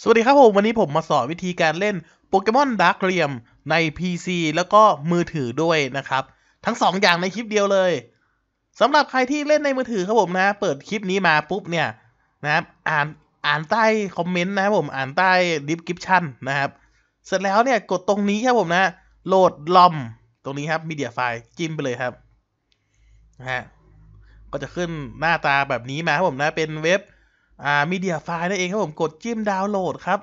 สวัสดีครับผมวันนี้ผมมาสอนวิธีการเล่นโปเกมอนดาร์กเรียมใน PC แล้วก็มือถือด้วยนะครับ ทั้ง 2ออย่างในคลิปเดียวเลยสำหรับใครที่เล่นในมือถือครับผมนะ เปิดคลิปนี้มาปุ๊บเนี่ย นะครับ อ่านอ่านใต้คอมเมนต์นะครับผม อ่านใต้ดิฟกิฟชันนะครับ เสร็จแล้วเนี่ยกดตรงนี้ครับผมนะโหลดลอมตรงนี้ครับมีเดียไฟล์จิ้มไปเลยครับนะฮะก็จะขึ้นหน้าตาแบบนี้มาครับผมนะเป็นเว็บ่ามีเดียไฟล์นั่นเองครับผมกดจิ้มดาวน์โหลดครับ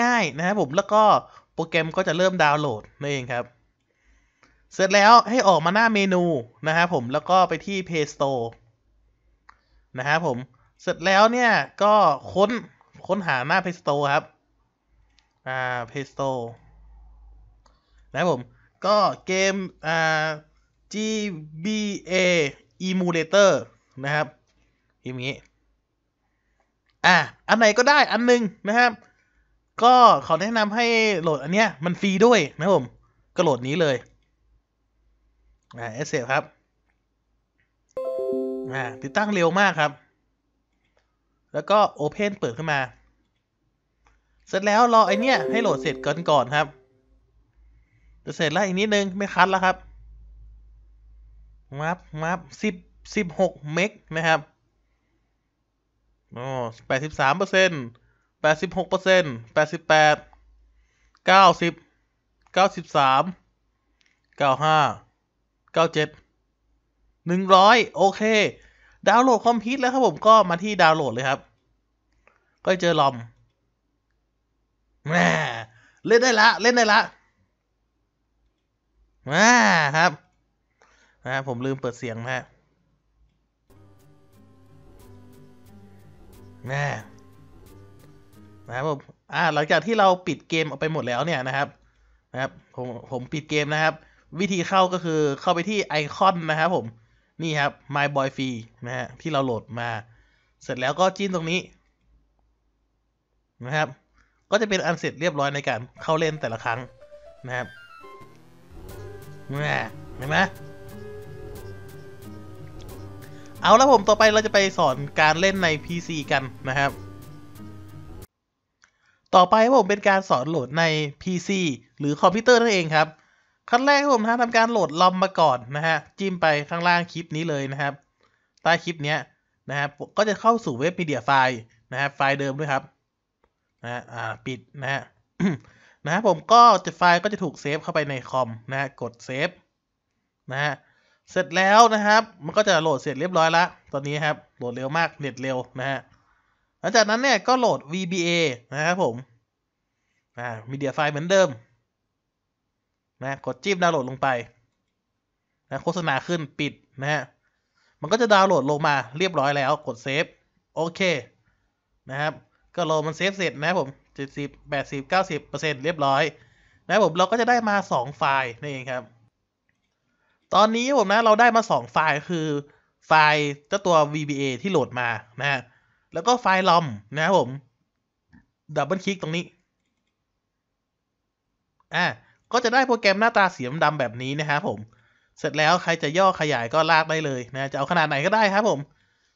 ง่ายๆนะครับผมแล้วก็โปรแกรมก็จะเริ่มดาวน์โหลดนั่นเองครับ เสร็จแล้วให้ออกมาหน้าเมนูนะครับผมแล้วก็ไปที่ Play Store นะครับผม เสร็จแล้วเนี่ยก็ค้นค้นหาหน้า Play Store ครับ อ่า Play Store นะครับผมก็เกม อ่า GBA Emulator นะครับมอย่างนี้อ่ะอันไหนก็ได้ อันนึงนะครับ ก็ขอแนะนำให้โหลดอันเนี้ย มัน ฟรี ด้วยนะผม ก็โหลดนี้เลย อ่าเอสเซครับ อ่า ติดตั้งเร็วมากครับ แล้วก็โอเพนเปิดขึ้นมา เสร็จแล้วรอไอเนี้ยให้โหลดเสร็จ ก่อน ก่อนครับ จะเสร็จแล้วอีกนิดนึง ไม่คัดแล้ว ครับมับมับสิบสิบหกเมกนะครับอ๋อแปดสิบสามเปอร์เซ็นต์แปดสิบหกเปอร์เซ็นต์แปดสิบแปด เก้าสิบ เก้าสิบสาม เก้าห้า เก้าเจ็ด หนึ่งร้อย โอเค ดาวน์โหลดคอมพิวต์แล้วครับผมก็มาที่ดาวน์โหลดเลยครับ ก็เจอลอม แหม เล่นได้ละ เล่นได้ละม่ครับนะผมลืมเปิดเสียงนะฮะนะนะครับผมอ่าหลังจากที่เราปิดเกมออกไปหมดแล้วเนี่ยนะครับ นะครับผมผมปิดเกมนะครับ วิธีเข้าก็คือเข้าไปที่ไอคอนนะครับ ผมนี่ครับ my boy free นะฮะที่เราโหลดมา เสร็จแล้วก็จิ้มตรงนี้ นะครับ ก็จะเป็นอัน เสร็จเรียบร้อยในการเข้าเล่นแต่ละครั้งนะครับเห็นไหมเอาแล้วผมต่อไปเราจะไปสอนการเล่นใน PC กันนะครับ ต่อไปผมเป็นการสอนโหลดใน PC หรือคอมพิวเตอร์นั่นเองครับ ขั้นแรกผมนะทำการโหลดลอมมาก่อนนะฮะจิ้มไปข้างล่างคลิป นี้เลยนะครับ ใต้คลิปนี้นะครับก็จะเข้าสู่เว็บมีเดียไฟล์นะครับไฟล์เดิมด้วยครับนะฮะอ่าปิดนะฮะนะผมก็จะไฟล์ก็จะถูกเซฟเข้าไปในคอมนะฮะกดเซฟนะฮะเสร็จแล้วนะครับมันก็จะโหลดเสร็จเรียบร้อยแล้ว ตอนนี้ครับโหลดเร็วมากเน็ตเร็วนะฮะ หลังจากนั้นเนี่ยก็โหลด VBA นะครับผม อ่า มีเดียไฟล์เหมือนเดิม นะกดจิ้มดาวน์โหลดลงไปนะโฆษณาขึ้นปิดนะฮะ มันก็จะดาวน์โหลดลงมาเรียบร้อยแล้ว กดเซฟโอเคนะครับ ก็โหลดมันเซฟเสร็จนะครับผม 70 80 90%เรียบร้อยนะครับผม เราก็จะได้มา 2 ไฟล์นั่นเองครับตอนนี้ผมนะเราได้มา2ไฟล์ คือ ไฟล์เจ้าตัว VBA ที่โหลดมา นะ แล้วก็ไฟล์ลอม นะครับผมดับเบิลคลิกตรงนี้ อ่า ก็จะได้โปรแกรมหน้าตาเสียดำแบบนี้ นะครับผม เสร็จแล้วใครจะย่อขยายก็ ลาก ได้ เลยนะ จะ เอาขนาดไหนก็ได้ครับผม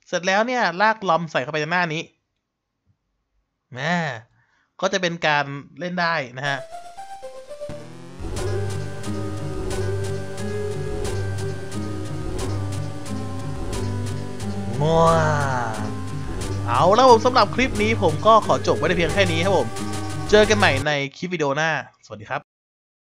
เสร็จแล้วเนี่ย ลาก ลอมใส่เข้าไปในหน้านี้ นะ ก็จะเป็นการเล่นได้นะฮะเอาแล้วผมสำหรับคลิปนี้ผมก็ขอจบ ไว้ในเพียงแค่นี้ครับผม เจอกันใหม่ในคลิปวิดีโอหน้าสวัสดีครับ